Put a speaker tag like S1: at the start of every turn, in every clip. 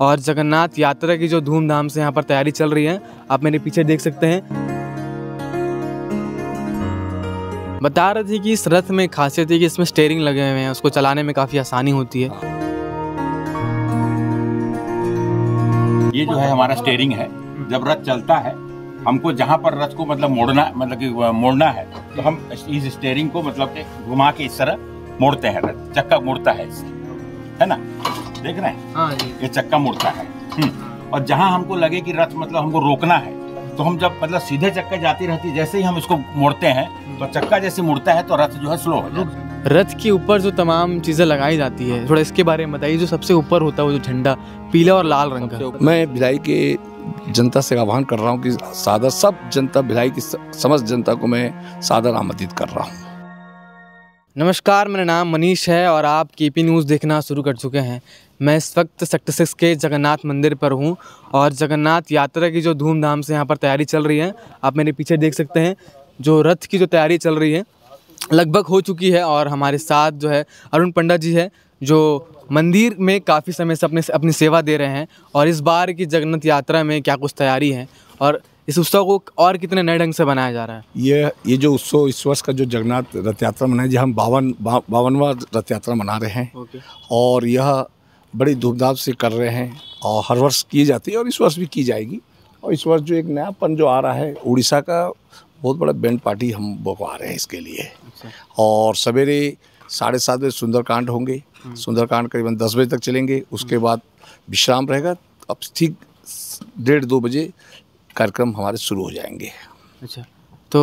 S1: और जगन्नाथ यात्रा की जो धूमधाम से यहाँ पर तैयारी चल रही है आप मेरे पीछे देख सकते हैं बता रहे थे कि इस रथ में खासियत है कि इसमें स्टेयरिंग लगे हुए हैं उसको चलाने में काफ़ी आसानी होती है
S2: ये जो है हमारा स्टेयरिंग है जब रथ चलता है हमको जहाँ पर रथ को मतलब मोड़ना मतलब कि मोड़ना है तो हम इस स्टेयरिंग को मतलब घुमा के इस तरह मोड़ते हैं रथ चक्का मोड़ता है इससे है ना देख रहे हैं हाँ जी ये चक्का मुड़ता है हम्म। और जहाँ हमको लगे कि रथ मतलब हमको रोकना है तो हम जब मतलब सीधे चक्का जाती रहती जैसे ही हम इसको मोड़ते हैं तो चक्का जैसे मुड़ता है तो रथ जो है स्लो हो जाता है
S1: रथ के ऊपर जो तमाम चीज़ें लगाई जाती है थोड़ा इसके बारे में बताइए जो सबसे ऊपर होता है वो जो झंडा पीला और लाल रंग का
S3: मैं भिलाई के जनता से आह्वान कर रहा हूँ कि सादर सब जनता भिलाई की समस्त जनता को मैं सादर आमंत्रित कर रहा हूँ
S1: नमस्कार मेरा नाम मनीष है और आप के पी न्यूज़ देखना शुरू कर चुके हैं मैं इस वक्त सेक्टर सिक्स के जगन्नाथ मंदिर पर हूँ और जगन्नाथ यात्रा की जो धूमधाम से यहाँ पर तैयारी चल रही है आप मेरे पीछे देख सकते हैं जो रथ की जो तैयारी चल रही है लगभग हो चुकी है और हमारे साथ जो है अरुण पंडा जी है जो मंदिर में काफ़ी समय से अपने अपनी सेवा दे रहे हैं और इस बार की जगन्नाथ यात्रा में क्या कुछ तैयारी है और इस उत्सव को और कितने नए ढंग से बनाया जा रहा है
S3: ये ये जो उत्सव इस वर्ष का जो जगन्नाथ रथ यात्रा मनाया जो हम बावन बा, बावनवा रथ यात्रा मना रहे हैं और यह बड़ी धूमधाम से कर रहे हैं और हर वर्ष की जाती है और इस वर्ष भी की जाएगी और इस वर्ष जो एक नयापन जो आ रहा है उड़ीसा का बहुत बड़ा बैंड पार्टी हम आ रहे हैं इसके लिए अच्छा। और सवेरे साढ़े सात बजे सुंदरकांड होंगे हम्म। सुंदरकांड करीबन दस बजे तक चलेंगे उसके हम्म। बाद विश्राम रहेगा अब ठीक डेढ़ दो बजे कार्यक्रम हमारे शुरू हो जाएंगे
S1: अच्छा तो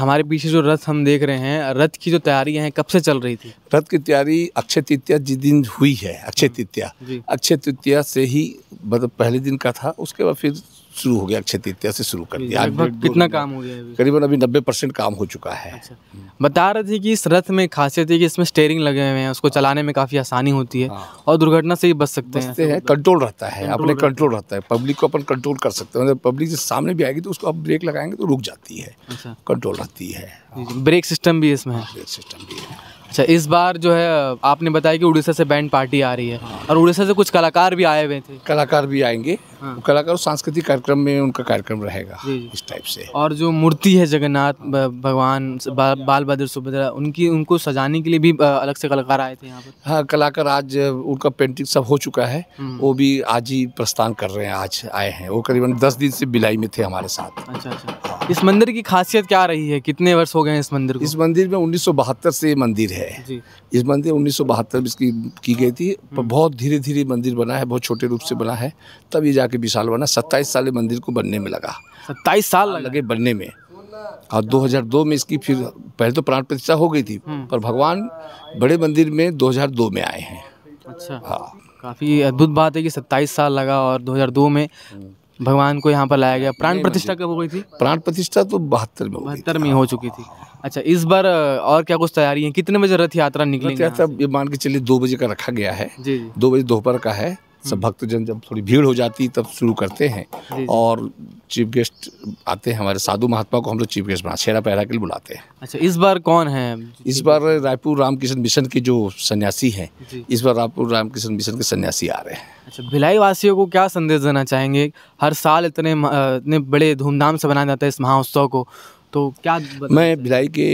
S1: हमारे पीछे जो रथ हम देख रहे हैं रथ की जो तैयारियां हैं कब से चल रही थी
S3: रथ की तैयारी अक्षय तृतीया जिस दिन हुई है अक्षय हम्म, तृतीया अक्षय तृतीया से ही मतलब पहले दिन का था उसके बाद फिर शुरू हो गया अक्षय तृतीया से शुरू कर दिया लगभग कितना काम हो गया करीबन अभी नब्बे परसेंट काम हो चुका है अच्छा।
S1: बता रहे थे कि इस रथ में खासियत है कि इसमें स्टेयरिंग लगे हुए हैं उसको हाँ। चलाने में काफ़ी आसानी होती है हाँ। और दुर्घटना से ही बच सकते हैं है, कंट्रोल रहता
S3: है अपने कंट्रोल रहता है पब्लिक को अपन कंट्रोल कर सकते हैं पब्लिक जब मतलब सामने भी आएगी तो उसको आप ब्रेक लगाएंगे तो रुक जाती है कंट्रोल अच्छा। रहती
S1: है ब्रेक सिस्टम भी इसमें ब्रेक सिस्टम हाँ, भी है अच्छा इस बार जो है आपने बताया कि उड़ीसा से बैंड पार्टी आ रही है और उड़ीसा से कुछ कलाकार भी आए हुए थे कलाकार भी आएंगे हाँ। कलाकार सांस्कृतिक कार्यक्रम में उनका कार्यक्रम रहेगा इस टाइप से और जो मूर्ति है जगन्नाथ भगवान बा, बाल बहादुर सुभद्रा उनकी उनको सजाने के लिए भी अलग से कलाकार आए थे यहाँ पर हाँ कलाकार आज उनका पेंटिंग सब हो चुका है हम्म। वो भी आज
S3: ही प्रस्थान कर रहे हैं आज आए हैं वो करीबन दस दिन से बिलाई में थे हमारे साथ अच्छा अच्छा हाँ। इस मंदिर की खासियत क्या रही है कितने वर्ष हो गए हैं इस मंदिर को इस मंदिर में उन्नीस से मंदिर है जी। इस मंदिर उन्नीस में इसकी की गई थी हम्म। बहुत धीरे धीरे मंदिर बना है बहुत छोटे रूप से हाँ। बना है तब ये के विशाल बना सत्ताईस साल मंदिर को बनने में लगा
S1: सत्ताईस साल लगे बनने में
S3: और 2002 में इसकी फिर पहले तो प्राण प्रतिष्ठा हो गई थी हम्म। पर भगवान
S1: बड़े मंदिर में 2002 में आए हैं अच्छा हाँ काफ़ी अद्भुत बात है कि सत्ताईस साल लगा और 2002 में भगवान को यहाँ पर लाया गया प्राण प्रतिष्ठा कब हो गई थी प्राण प्रतिष्ठा तो बहत्तर में बहत्तर में हो चुकी थी अच्छा इस बार और क्या कुछ तैयारी है कितने बजे रथ यात्रा
S3: निकली यात्रा ये मान के चलिए दो बजे का रखा गया है जी दो बजे दोपहर का है सब भक्तजन जब थोड़ी भीड़ हो जाती तब शुरू करते हैं और चीफ गेस्ट आते हैं हमारे साधु महात्मा को हम लोग चीफ गेस्ट बना छेड़ा पहरा के लिए बुलाते हैं अच्छा इस बार कौन है इस बार रायपुर रामकृष्ण मिशन के जो सन्यासी हैं इस बार रायपुर रामकृष्ण मिशन के सन्यासी आ रहे हैं
S1: अच्छा भिलाई वासियों को क्या संदेश देना चाहेंगे हर साल इतने इतने बड़े धूमधाम से मनाया जाता है इस महोत्सव को तो क्या
S3: मैं भिलाई के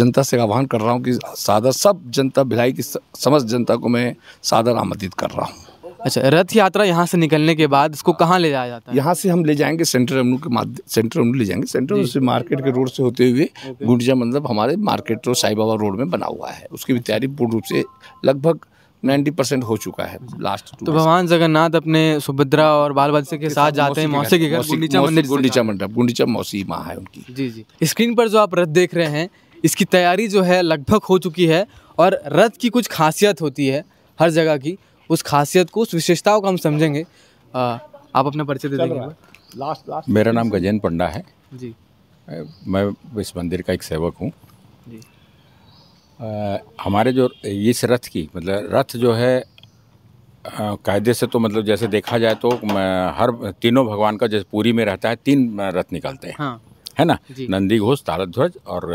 S3: जनता से आह्वान कर रहा हूँ कि सादर सब जनता भिलाई की समस्त जनता को मैं सादर आमंत्रित कर रहा हूँ अच्छा रथ यात्रा यहाँ से निकलने के बाद इसको कहाँ ले जाया जाता है यहाँ से हम ले जाएंगे सेंट्रल अमनू के माध्यम सेंट्रल अमनू ले जाएंगे सेंट्रल से मार्केट के रोड से होते हुए गुंडिया मतलब हमारे market road Sai Baba road में बना हुआ है उसकी भी तैयारी पूर्ण रूप से लगभग नाइन्टी परसेंट हो चुका है लास्ट तो भगवान
S1: जगन्नाथ अपने सुभद्रा और बाल बच्चे के साथ जाते हैं मौसी के घर गुंडीचा गुंडीचा
S3: मंडप गुंडीचा मौसी माँ है
S1: उनकी जी जी स्क्रीन पर जो आप रथ देख रहे हैं इसकी तैयारी जो है लगभग हो चुकी है और रथ की कुछ खासियत होती है हर जगह की उस खासियत को उस विशेषताओं को हम समझेंगे आप अपना परिचय दे देंगे लास्ट लास्ट मेरा नाम
S2: गजेन पंडा है जी मैं इस मंदिर का एक सेवक हूँ हमारे जो इस रथ की मतलब रथ जो है कायदे से तो मतलब जैसे देखा जाए तो हर तीनों भगवान का जैसे पूरी में रहता है तीन रथ निकलते हैं हाँ। है ना नंदी घोष तारद ध्वज और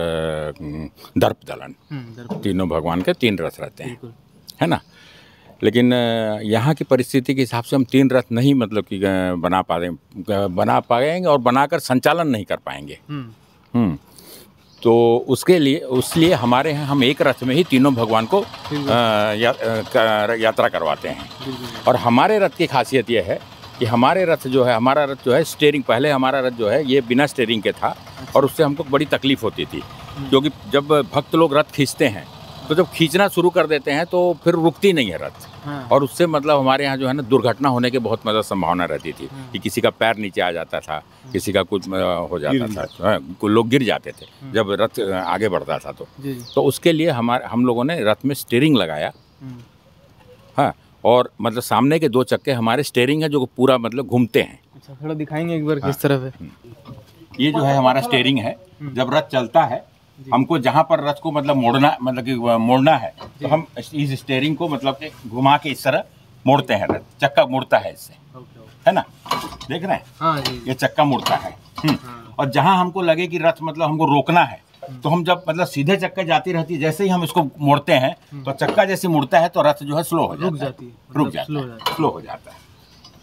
S2: दर्प दलन
S1: हम्म, तीनों
S2: भगवान के तीन रथ रहते हैं है ना लेकिन यहाँ की परिस्थिति के हिसाब से हम तीन रथ नहीं मतलब कि बना पा रहे बना पाएंगे और बनाकर संचालन नहीं कर पाएंगे हम्म। हम्म। तो उसके लिए उस लिए हमारे यहाँ हम एक रथ में ही तीनों भगवान को या, यात्रा करवाते हैं और हमारे रथ की खासियत यह है कि हमारे रथ जो है हमारा रथ जो है स्टेयरिंग पहले हमारा रथ जो है ये बिना स्टेयरिंग के था और अच्छा। उससे हमको बड़ी तकलीफ़ होती थी हम्म। क्योंकि जब भक्त लोग रथ खींचते हैं तो जब खींचना शुरू कर देते हैं तो फिर रुकती नहीं है रथ हाँ। और उससे मतलब हमारे यहाँ जो है ना दुर्घटना होने के बहुत मतलब संभावना रहती थी हाँ। कि किसी का पैर नीचे आ जाता था हाँ। किसी का कुछ हो जाता था तो लोग गिर जाते थे हाँ। जब रथ आगे बढ़ता था तो तो उसके लिए हमारे हम लोगों ने रथ में स्टेयरिंग लगाया हाँ।, हाँ और मतलब सामने के दो चक्के हमारे स्टेयरिंग है जो पूरा मतलब घूमते हैं
S1: अच्छा, थोड़ा दिखाएंगे एक बार किस तरह
S2: से ये जो है हमारा स्टेयरिंग है जब रथ चलता है हमको जहाँ पर रथ को मतलब मोड़ना मतलब कि मोड़ना है तो हम इस स्टेयरिंग को मतलब घुमा के इस तरह मोड़ते हैं रथ चक्का मुड़ता है इससे है ना देख रहे हैं हाँ ये चक्का मुड़ता है हम्म। हाँ। और जहाँ हमको लगे कि रथ मतलब हमको रोकना है हम्म। तो हम जब मतलब सीधे चक्का जाती रहती है जैसे ही हम इसको मोड़ते हैं हम्म। तो चक्का जैसे मुड़ता है तो रथ जो है स्लो हो जाता है रुक जाती है रुक मतलब जाता है स्लो हो जाता है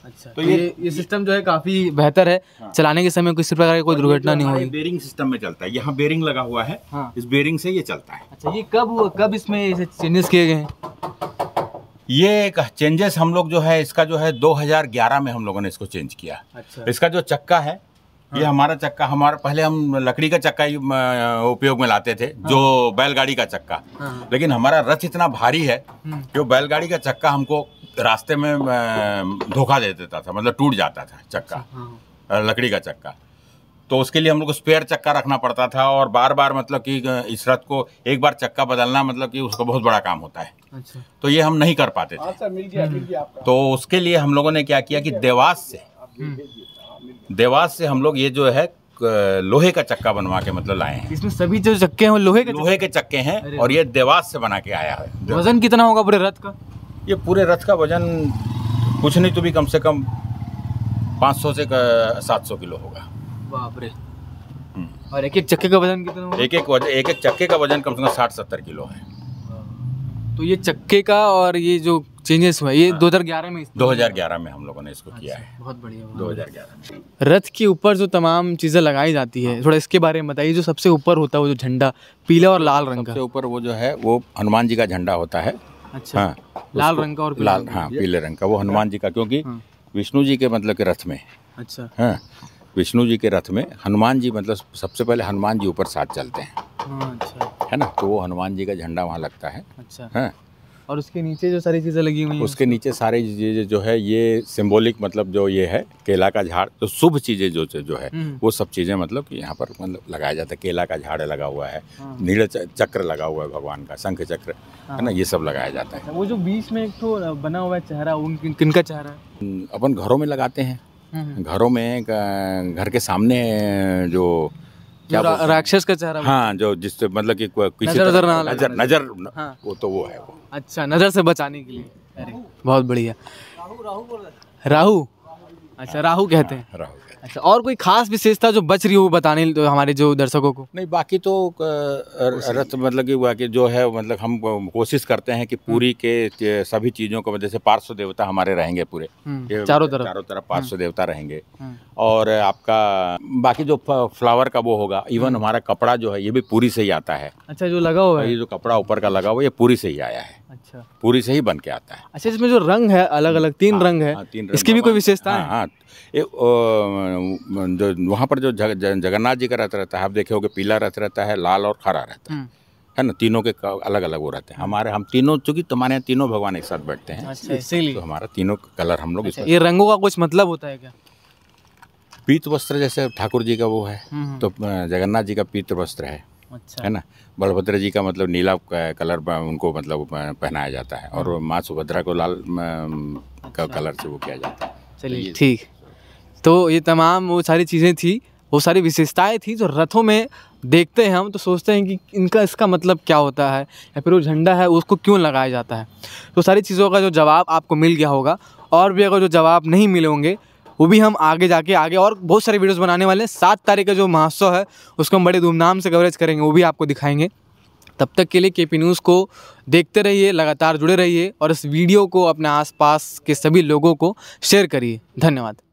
S2: अच्छा तो, तो ये
S1: ये, सिस्टम जो है काफी बेहतर है हाँ। चलाने के समय किसी प्रकार की कोई दुर्घटना नहीं होगी
S2: बेरिंग सिस्टम में चलता है यहाँ बेरिंग लगा हुआ है हाँ। इस बेरिंग से ये चलता है अच्छा ये कब हुआ कब इसमें चेंजेस किए गए हैं ये चेंजेस हम लोग जो है इसका जो है 2011 में हम लोगों ने इसको चेंज किया अच्छा। इसका जो चक्का है ये हाँ। हमारा चक्का हमारा पहले हम लकड़ी का चक्का ही उपयोग में लाते थे हाँ। जो बैलगाड़ी का चक्का हाँ। लेकिन हमारा रथ इतना भारी है हम्म। कि बैलगाड़ी का चक्का हमको रास्ते में धोखा दे देता था मतलब टूट जाता था चक्का
S1: अच्छा,
S2: लकड़ी का चक्का तो उसके लिए हम लोग को स्पेयर चक्का रखना पड़ता था और बार बार मतलब कि इस रथ को एक बार चक्का बदलना मतलब कि उसका बहुत बड़ा काम होता है अच्छा। तो ये हम नहीं कर पाते थे
S3: अच्छा, मिल गया, मिल गया
S2: तो उसके लिए हम लोगों ने क्या किया कि देवास से देवास से हम लोग ये जो है लोहे का चक्का बनवा के मतलब लाए हैं इसमें सभी जो चक्के हैं लोहे के लोहे के चक्के हैं और ये देवास से बना के आया है वजन कितना होगा पूरे रथ का ये पूरे रथ का वजन कुछ नहीं तो भी कम से कम 500 से सात सौ किलो होगा
S1: बाप रे हम्म। और एक एक चक्के का वजन
S2: कितना एक एक वजन एक एक चक्के का वजन कम से कम साठ सत्तर किलो है
S1: तो ये चक्के का और ये जो चेंजेस हुआ ये हाँ। ग्यारह में ग्यारह
S2: में हम लोगों ने इसको किया अच्छा, है बहुत बढ़िया हजार ग्यारह
S1: रथ के ऊपर जो तमाम चीज़ें लगाई जाती है हाँ। थोड़ा इसके बारे में बताइए जो सबसे ऊपर होता है वो जो झंडा पीला और लाल रंग का सबसे
S2: ऊपर वो जो है वो हनुमान जी का झंडा होता है अच्छा हाँ, लाल रंग का और लाल हाँ पीले रंग का वो हनुमान जी का क्योंकि हाँ। विष्णु जी के मतलब के रथ में
S1: अच्छा हाँ
S2: विष्णु जी के रथ में हनुमान जी मतलब सबसे पहले हनुमान जी ऊपर साथ चलते
S1: हैं अच्छा
S2: है ना तो वो हनुमान जी का झंडा वहाँ लगता है
S1: अच्छा हाँ और उसके नीचे जो सारी चीज़ें लगी हुई हैं उसके
S2: नीचे सारी चीज़ें जो है ये सिंबॉलिक मतलब जो ये है केला का झाड़ तो शुभ चीज़ें जो जो है हम्म। वो सब चीज़ें मतलब यहाँ पर मतलब लगाया जाता है केला का झाड़ लगा हुआ है हाँ। नील चक्र लगा हुआ है भगवान का शंख चक्र है ना हाँ। ये सब लगाया जाता
S1: है अच्छा, वो जो बीच में एक तो बना हुआ है चेहरा उन किन का चेहरा
S2: अपन घरों में लगाते हैं हम्म। घरों में घर के सामने जो
S1: क्या रा, राक्षस का चेहरा
S2: हाँ जो जिससे मतलब कि किसी नजर नजर ना नजर नजर
S1: हाँ। वो तो वो है वो अच्छा नजर से बचाने के लिए बहुत बढ़िया राहु राहु राहु अच्छा राहु कहते हैं हाँ, राहु अच्छा और कोई खास विशेषता जो बच रही हो बताने तो हमारे जो दर्शकों को
S2: नहीं बाकी तो रथ मतलब कि हुआ कि जो है मतलब हम कोशिश करते हैं कि हम्म। पूरी के सभी चीज़ों को जैसे पार्श्व देवता हमारे रहेंगे पूरे हम्म, चारों तरफ चारों तरफ पार्श्व हम्म। देवता रहेंगे और आपका बाकी जो फ्लावर का वो होगा इवन हमारा कपड़ा जो है ये भी पूरी से ही आता है
S1: अच्छा जो लगा हुआ है ये
S2: जो कपड़ा ऊपर का लगा हुआ ये पूरी से ही आया है अच्छा पूरी से ही बन के आता है
S1: अच्छा इसमें जो रंग है अलग अलग तीन हाँ, रंग है हाँ, तीन रंग इसकी भी कोई विशेषता हाँ,
S2: हाँ ए, ओ, जो वहाँ पर जो जग, जगन्नाथ जी का रथ रहता है आप देखे हो पीला रथ रहता है लाल और खरा रहता है हम्म। है ना तीनों के अलग अलग वो रहते हैं हमारे हम तीनों चूंकि तुम्हारे यहाँ तीनों भगवान एक साथ बैठते हैं अच्छा, इसीलिए तो हमारा तीनों कलर हम लोग अच्छा, ये
S1: रंगों का कुछ मतलब होता है क्या
S2: पीत वस्त्र जैसे ठाकुर जी का वो है हम्म, हम्म। तो जगन्नाथ जी का पीत वस्त्र है अच्छा। है ना बलभद्र जी का मतलब नीला कलर उनको मतलब
S1: पहनाया जाता है और हाँ। माँ सुभद्रा को लाल अच्छा। का कलर से वो किया जाता है चलिए तो ठीक तो ये तमाम वो सारी चीज़ें थी वो सारी विशेषताएं थी जो रथों में देखते हैं हम तो सोचते हैं कि इनका इसका मतलब क्या होता है या फिर वो झंडा है उसको क्यों लगाया जाता है तो सारी चीज़ों का जो जवाब आपको मिल गया होगा और भी अगर जो जवाब नहीं मिले होंगे वो भी हम आगे जाके आगे और बहुत सारे वीडियोस बनाने वाले हैं सात तारीख का जो महोत्सव है उसको हम बड़े धूमधाम से कवरेज करेंगे वो भी आपको दिखाएंगे तब तक के लिए के पी न्यूज़ को देखते रहिए लगातार जुड़े रहिए और इस वीडियो को अपने आसपास के सभी लोगों को शेयर करिए धन्यवाद